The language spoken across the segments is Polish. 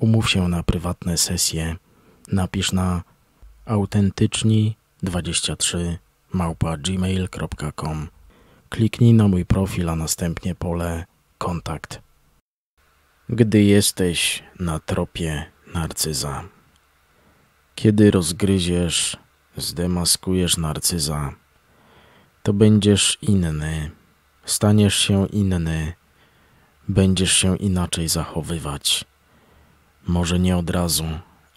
Umów się na prywatne sesje. Napisz na autentyczni23 małpa.gmail.com. Kliknij na mój profil, a następnie pole kontakt. Gdy jesteś na tropie narcyza. Kiedy rozgryziesz, zdemaskujesz narcyza, to będziesz inny, staniesz się inny, będziesz się inaczej zachowywać. Może nie od razu,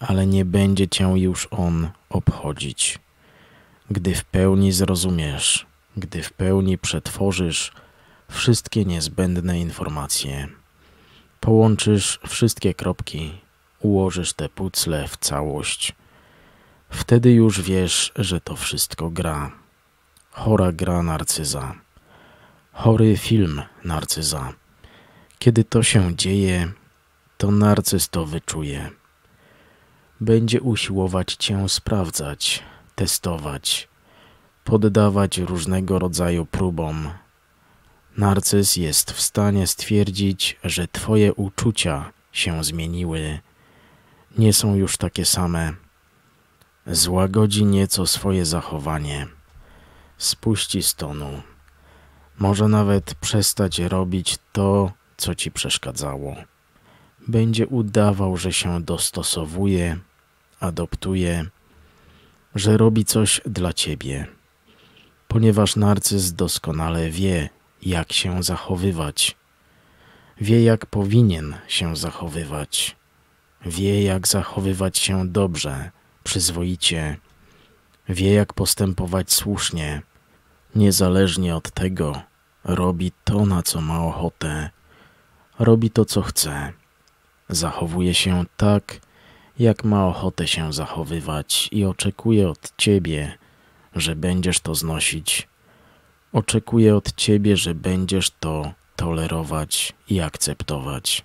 ale nie będzie cię już on obchodzić. Gdy w pełni zrozumiesz, gdy w pełni przetworzysz wszystkie niezbędne informacje, połączysz wszystkie kropki, ułożysz te pucle w całość. Wtedy już wiesz, że to wszystko gra. Chora gra narcyza. Chory film narcyza. Kiedy to się dzieje, to narcyz to wyczuje. Będzie usiłować cię sprawdzać, testować, poddawać różnego rodzaju próbom. Narcyz jest w stanie stwierdzić, że twoje uczucia się zmieniły, nie są już takie same. Złagodzi nieco swoje zachowanie, spuści z tonu. Może nawet przestać robić to, co ci przeszkadzało będzie udawał, że się dostosowuje, adoptuje, że robi coś dla ciebie, ponieważ narcyz doskonale wie, jak się zachowywać, wie, jak powinien się zachowywać, wie, jak zachowywać się dobrze, przyzwoicie, wie, jak postępować słusznie, niezależnie od tego, robi to, na co ma ochotę, robi to, co chce Zachowuje się tak, jak ma ochotę się zachowywać i oczekuje od ciebie, że będziesz to znosić. Oczekuje od ciebie, że będziesz to tolerować i akceptować.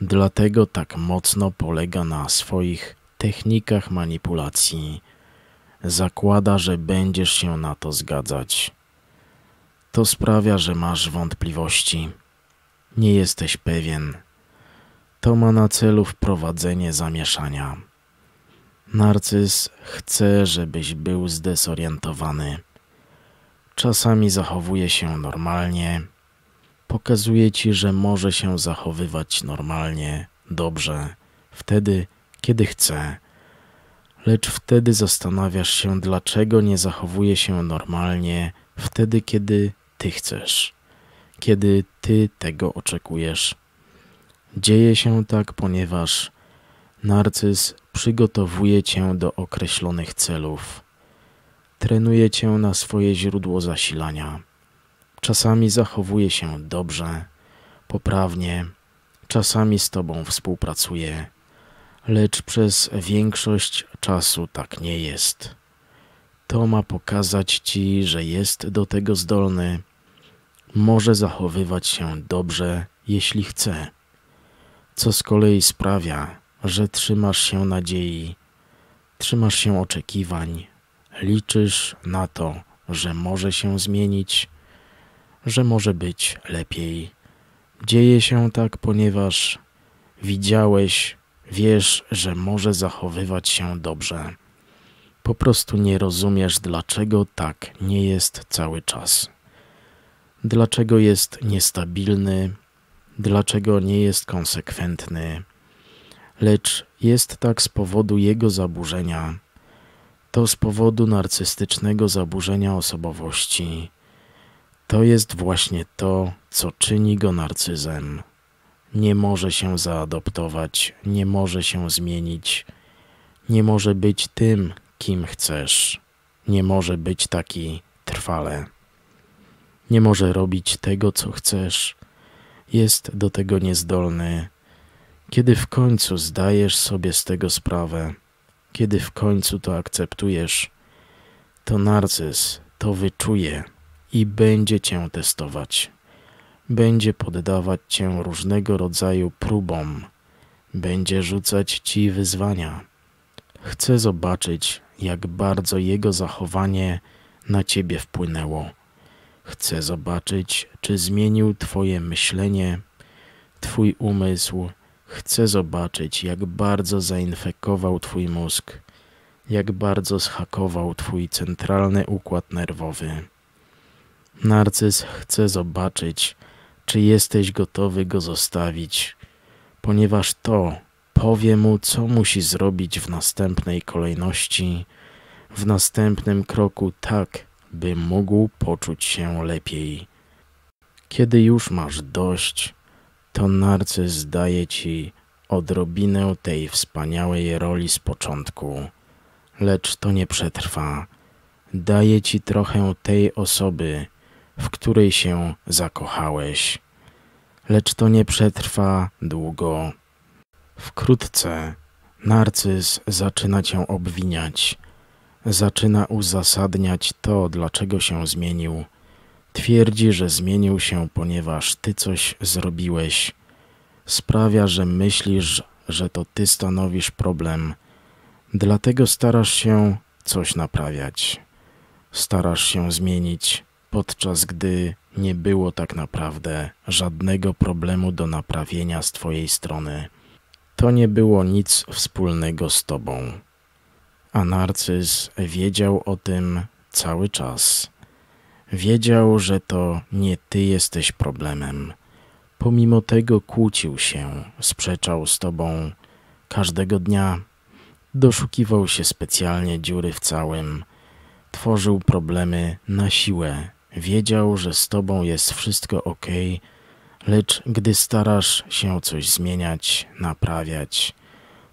Dlatego tak mocno polega na swoich technikach manipulacji. Zakłada, że będziesz się na to zgadzać. To sprawia, że masz wątpliwości. Nie jesteś pewien, to ma na celu wprowadzenie zamieszania. Narcyz chce, żebyś był zdesorientowany. Czasami zachowuje się normalnie, pokazuje ci, że może się zachowywać normalnie, dobrze, wtedy, kiedy chce. Lecz wtedy zastanawiasz się, dlaczego nie zachowuje się normalnie wtedy, kiedy ty chcesz, kiedy ty tego oczekujesz Dzieje się tak, ponieważ narcyz przygotowuje cię do określonych celów. Trenuje cię na swoje źródło zasilania. Czasami zachowuje się dobrze, poprawnie, czasami z tobą współpracuje, lecz przez większość czasu tak nie jest. To ma pokazać ci, że jest do tego zdolny. Może zachowywać się dobrze, jeśli chce co z kolei sprawia, że trzymasz się nadziei, trzymasz się oczekiwań, liczysz na to, że może się zmienić, że może być lepiej. Dzieje się tak, ponieważ widziałeś, wiesz, że może zachowywać się dobrze. Po prostu nie rozumiesz, dlaczego tak nie jest cały czas. Dlaczego jest niestabilny, dlaczego nie jest konsekwentny, lecz jest tak z powodu jego zaburzenia. To z powodu narcystycznego zaburzenia osobowości. To jest właśnie to, co czyni go narcyzem. Nie może się zaadoptować, nie może się zmienić, nie może być tym, kim chcesz, nie może być taki trwale. Nie może robić tego, co chcesz, jest do tego niezdolny. Kiedy w końcu zdajesz sobie z tego sprawę, kiedy w końcu to akceptujesz, to narcyz to wyczuje i będzie cię testować. Będzie poddawać cię różnego rodzaju próbom, będzie rzucać ci wyzwania. Chce zobaczyć, jak bardzo jego zachowanie na ciebie wpłynęło Chcę zobaczyć, czy zmienił Twoje myślenie, Twój umysł. Chcę zobaczyć, jak bardzo zainfekował Twój mózg, jak bardzo schakował Twój centralny układ nerwowy. Narcyz chce zobaczyć, czy jesteś gotowy go zostawić, ponieważ to powie mu, co musi zrobić w następnej kolejności, w następnym kroku tak, by mógł poczuć się lepiej. Kiedy już masz dość, to narcyz daje ci odrobinę tej wspaniałej roli z początku, lecz to nie przetrwa. Daje ci trochę tej osoby, w której się zakochałeś, lecz to nie przetrwa długo. Wkrótce narcyz zaczyna cię obwiniać zaczyna uzasadniać to, dlaczego się zmienił. Twierdzi, że zmienił się, ponieważ ty coś zrobiłeś. Sprawia, że myślisz, że to ty stanowisz problem. Dlatego starasz się coś naprawiać. Starasz się zmienić, podczas gdy nie było tak naprawdę żadnego problemu do naprawienia z twojej strony. To nie było nic wspólnego z tobą a narcyz wiedział o tym cały czas. Wiedział, że to nie ty jesteś problemem. Pomimo tego kłócił się, sprzeczał z tobą każdego dnia, doszukiwał się specjalnie dziury w całym, tworzył problemy na siłę. Wiedział, że z tobą jest wszystko ok, lecz gdy starasz się coś zmieniać, naprawiać,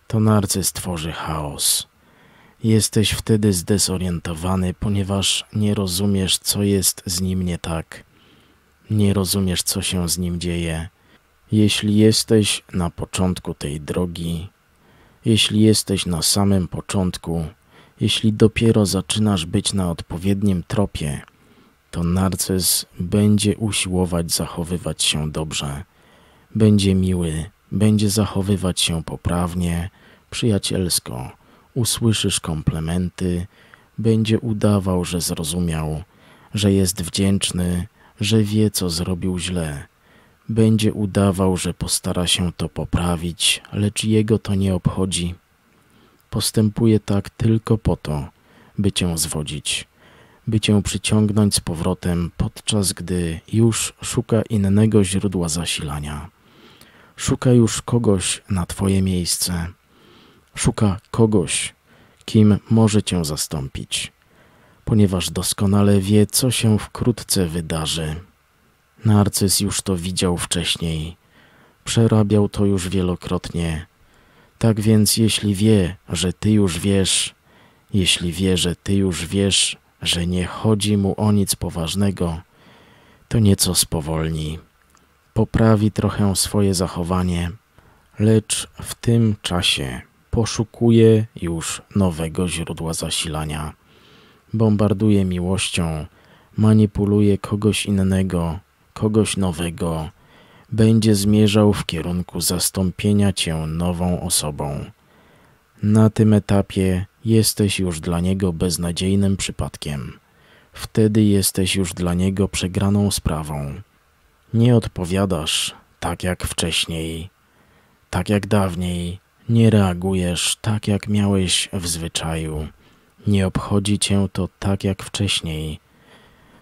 to narcyz tworzy chaos Jesteś wtedy zdezorientowany, ponieważ nie rozumiesz, co jest z nim nie tak. Nie rozumiesz, co się z nim dzieje. Jeśli jesteś na początku tej drogi, jeśli jesteś na samym początku, jeśli dopiero zaczynasz być na odpowiednim tropie, to narcyz będzie usiłować zachowywać się dobrze. Będzie miły, będzie zachowywać się poprawnie, przyjacielsko usłyszysz komplementy, będzie udawał, że zrozumiał, że jest wdzięczny, że wie, co zrobił źle. Będzie udawał, że postara się to poprawić, lecz jego to nie obchodzi. Postępuje tak tylko po to, by cię zwodzić, by cię przyciągnąć z powrotem, podczas gdy już szuka innego źródła zasilania. Szuka już kogoś na twoje miejsce Szuka kogoś, kim może cię zastąpić, ponieważ doskonale wie, co się wkrótce wydarzy. Narcyz już to widział wcześniej, przerabiał to już wielokrotnie. Tak więc, jeśli wie, że ty już wiesz, jeśli wie, że ty już wiesz, że nie chodzi mu o nic poważnego, to nieco spowolni. Poprawi trochę swoje zachowanie, lecz w tym czasie poszukuje już nowego źródła zasilania. Bombarduje miłością, manipuluje kogoś innego, kogoś nowego. Będzie zmierzał w kierunku zastąpienia cię nową osobą. Na tym etapie jesteś już dla niego beznadziejnym przypadkiem. Wtedy jesteś już dla niego przegraną sprawą. Nie odpowiadasz tak jak wcześniej, tak jak dawniej, nie reagujesz tak, jak miałeś w zwyczaju. Nie obchodzi cię to tak, jak wcześniej.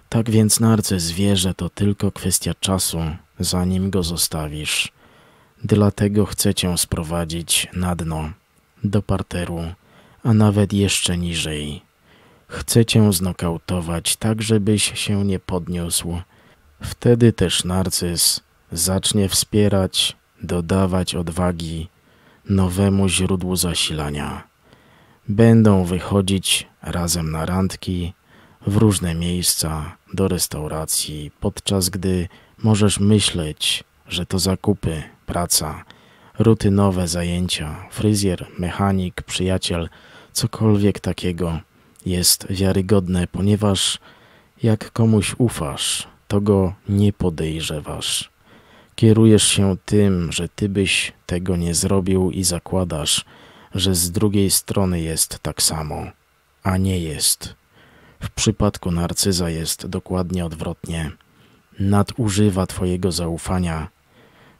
Tak więc narcyz wie, że to tylko kwestia czasu, zanim go zostawisz. Dlatego chcę cię sprowadzić na dno, do parteru, a nawet jeszcze niżej. Chcę cię znokautować, tak żebyś się nie podniósł. Wtedy też narcyz zacznie wspierać, dodawać odwagi, nowemu źródłu zasilania. Będą wychodzić razem na randki, w różne miejsca, do restauracji, podczas gdy możesz myśleć, że to zakupy, praca, rutynowe zajęcia, fryzjer, mechanik, przyjaciel, cokolwiek takiego jest wiarygodne, ponieważ jak komuś ufasz, to go nie podejrzewasz kierujesz się tym, że ty byś tego nie zrobił i zakładasz, że z drugiej strony jest tak samo, a nie jest. W przypadku narcyza jest dokładnie odwrotnie. Nadużywa twojego zaufania.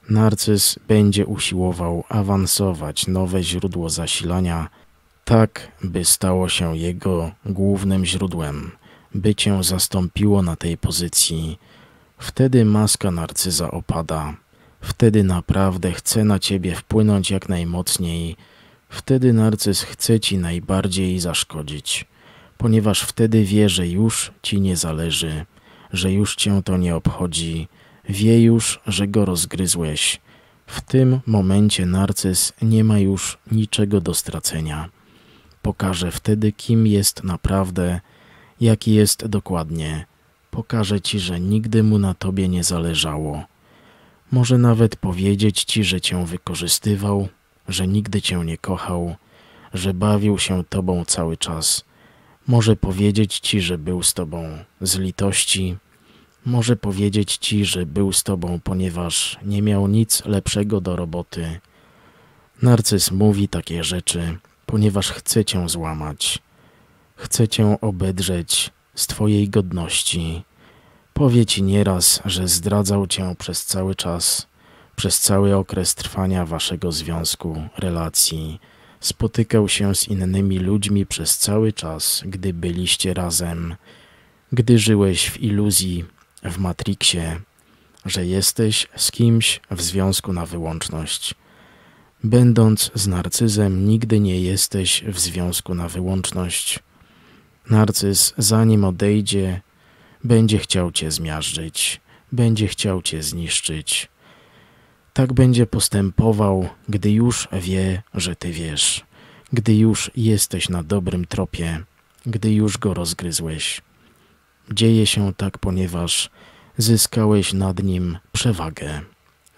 Narcyz będzie usiłował awansować nowe źródło zasilania, tak by stało się jego głównym źródłem, by cię zastąpiło na tej pozycji – Wtedy maska narcyza opada. Wtedy naprawdę chce na ciebie wpłynąć jak najmocniej. Wtedy narcyz chce ci najbardziej zaszkodzić, ponieważ wtedy wie, że już ci nie zależy, że już cię to nie obchodzi, wie już, że go rozgryzłeś. W tym momencie narcyz nie ma już niczego do stracenia. Pokaże wtedy, kim jest naprawdę, jaki jest dokładnie, Pokaże ci, że nigdy mu na tobie nie zależało. Może nawet powiedzieć ci, że cię wykorzystywał, że nigdy cię nie kochał, że bawił się tobą cały czas. Może powiedzieć ci, że był z tobą z litości. Może powiedzieć ci, że był z tobą, ponieważ nie miał nic lepszego do roboty. Narcyz mówi takie rzeczy, ponieważ chce cię złamać. Chce cię obedrzeć, z Twojej godności. Powie Ci nieraz, że zdradzał Cię przez cały czas, przez cały okres trwania Waszego związku, relacji. Spotykał się z innymi ludźmi przez cały czas, gdy byliście razem, gdy żyłeś w iluzji, w matriksie, że jesteś z kimś w związku na wyłączność. Będąc z narcyzem, nigdy nie jesteś w związku na wyłączność. Narcyz, zanim odejdzie, będzie chciał cię zmiażdżyć, będzie chciał cię zniszczyć. Tak będzie postępował, gdy już wie, że ty wiesz, gdy już jesteś na dobrym tropie, gdy już go rozgryzłeś. Dzieje się tak, ponieważ zyskałeś nad nim przewagę.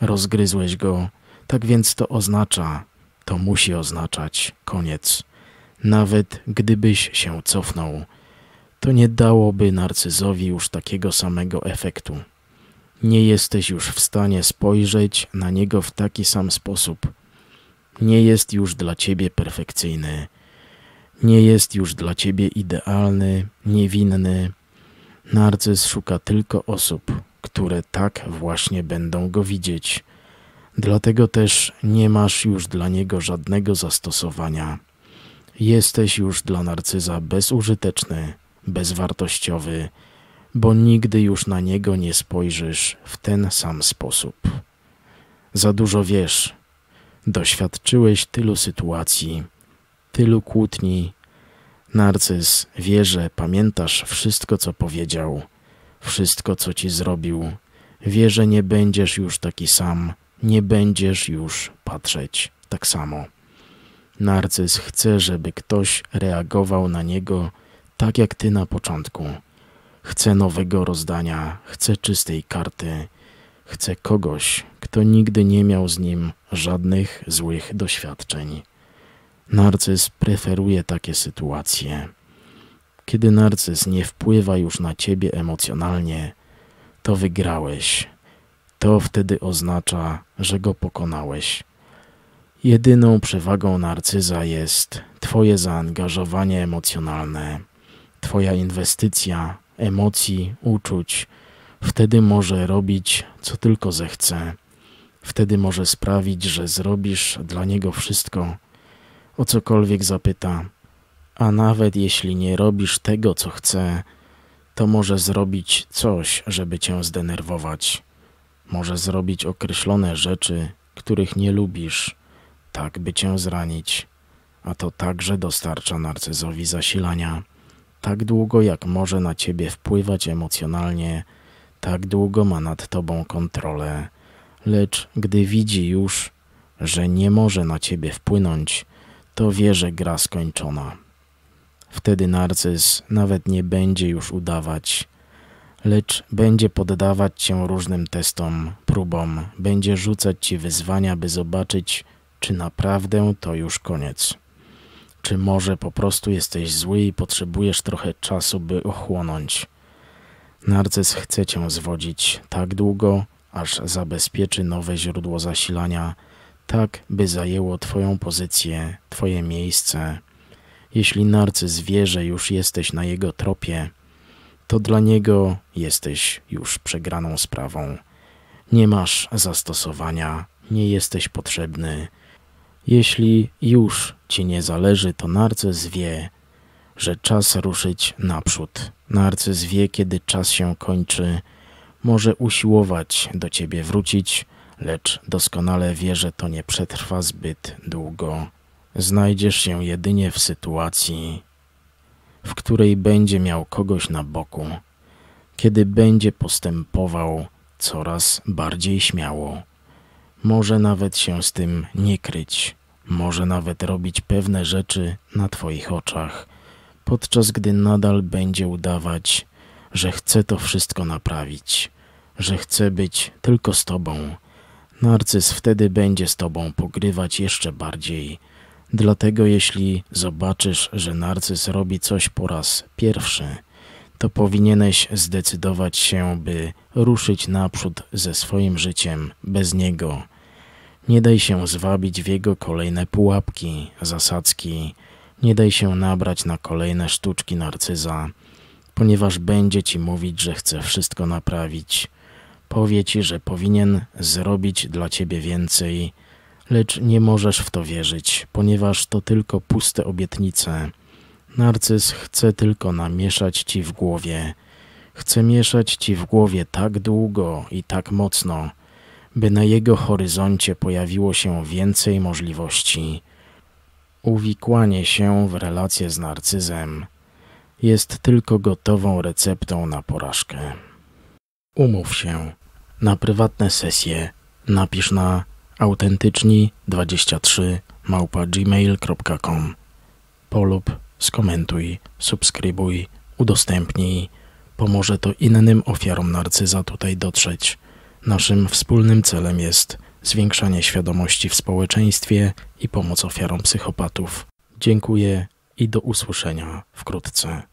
Rozgryzłeś go, tak więc to oznacza, to musi oznaczać koniec nawet gdybyś się cofnął. To nie dałoby narcyzowi już takiego samego efektu. Nie jesteś już w stanie spojrzeć na niego w taki sam sposób. Nie jest już dla ciebie perfekcyjny. Nie jest już dla ciebie idealny, niewinny. Narcyz szuka tylko osób, które tak właśnie będą go widzieć. Dlatego też nie masz już dla niego żadnego zastosowania. Jesteś już dla narcyza bezużyteczny, bezwartościowy, bo nigdy już na niego nie spojrzysz w ten sam sposób. Za dużo wiesz, doświadczyłeś tylu sytuacji, tylu kłótni. Narcyz wie, że pamiętasz wszystko, co powiedział, wszystko, co ci zrobił. Wie, że nie będziesz już taki sam, nie będziesz już patrzeć tak samo. Narcyz chce, żeby ktoś reagował na niego tak jak ty na początku. Chce nowego rozdania, chce czystej karty, chce kogoś, kto nigdy nie miał z nim żadnych złych doświadczeń. Narcyz preferuje takie sytuacje. Kiedy narcyz nie wpływa już na ciebie emocjonalnie, to wygrałeś. To wtedy oznacza, że go pokonałeś. Jedyną przewagą narcyza jest Twoje zaangażowanie emocjonalne, Twoja inwestycja emocji, uczuć. Wtedy może robić, co tylko zechce. Wtedy może sprawić, że zrobisz dla niego wszystko, o cokolwiek zapyta. A nawet jeśli nie robisz tego, co chce, to może zrobić coś, żeby cię zdenerwować. Może zrobić określone rzeczy, których nie lubisz tak by cię zranić, a to także dostarcza narcyzowi zasilania, tak długo jak może na ciebie wpływać emocjonalnie, tak długo ma nad tobą kontrolę. Lecz gdy widzi już, że nie może na ciebie wpłynąć, to wie, że gra skończona. Wtedy narcyz nawet nie będzie już udawać, lecz będzie poddawać cię różnym testom, próbom, będzie rzucać ci wyzwania, by zobaczyć, czy naprawdę to już koniec. Czy może po prostu jesteś zły i potrzebujesz trochę czasu, by ochłonąć? Narcyz chce cię zwodzić tak długo, aż zabezpieczy nowe źródło zasilania, tak by zajęło twoją pozycję, twoje miejsce. Jeśli narcyz wie, że już jesteś na jego tropie, to dla niego jesteś już przegraną sprawą. Nie masz zastosowania, nie jesteś potrzebny, jeśli już ci nie zależy, to narcyz wie, że czas ruszyć naprzód. Narcyz wie, kiedy czas się kończy. Może usiłować do ciebie wrócić, lecz doskonale wie, że to nie przetrwa zbyt długo. Znajdziesz się jedynie w sytuacji, w której będzie miał kogoś na boku, kiedy będzie postępował coraz bardziej śmiało może nawet się z tym nie kryć, może nawet robić pewne rzeczy na Twoich oczach, podczas gdy nadal będzie udawać, że chce to wszystko naprawić, że chce być tylko z Tobą. Narcyz wtedy będzie z Tobą pogrywać jeszcze bardziej. Dlatego jeśli zobaczysz, że narcyz robi coś po raz pierwszy – to powinieneś zdecydować się, by ruszyć naprzód ze swoim życiem bez niego. Nie daj się zwabić w jego kolejne pułapki, zasadzki, nie daj się nabrać na kolejne sztuczki narcyza, ponieważ będzie ci mówić, że chce wszystko naprawić. Powie ci, że powinien zrobić dla ciebie więcej, lecz nie możesz w to wierzyć, ponieważ to tylko puste obietnice – Narcyz chce tylko namieszać ci w głowie. Chce mieszać ci w głowie tak długo i tak mocno, by na jego horyzoncie pojawiło się więcej możliwości. Uwikłanie się w relacje z narcyzem jest tylko gotową receptą na porażkę. Umów się na prywatne sesje. Napisz na autentyczni23 małpa gmail.com polub skomentuj, subskrybuj, udostępnij. Pomoże to innym ofiarom narcyza tutaj dotrzeć. Naszym wspólnym celem jest zwiększanie świadomości w społeczeństwie i pomoc ofiarom psychopatów. Dziękuję i do usłyszenia wkrótce.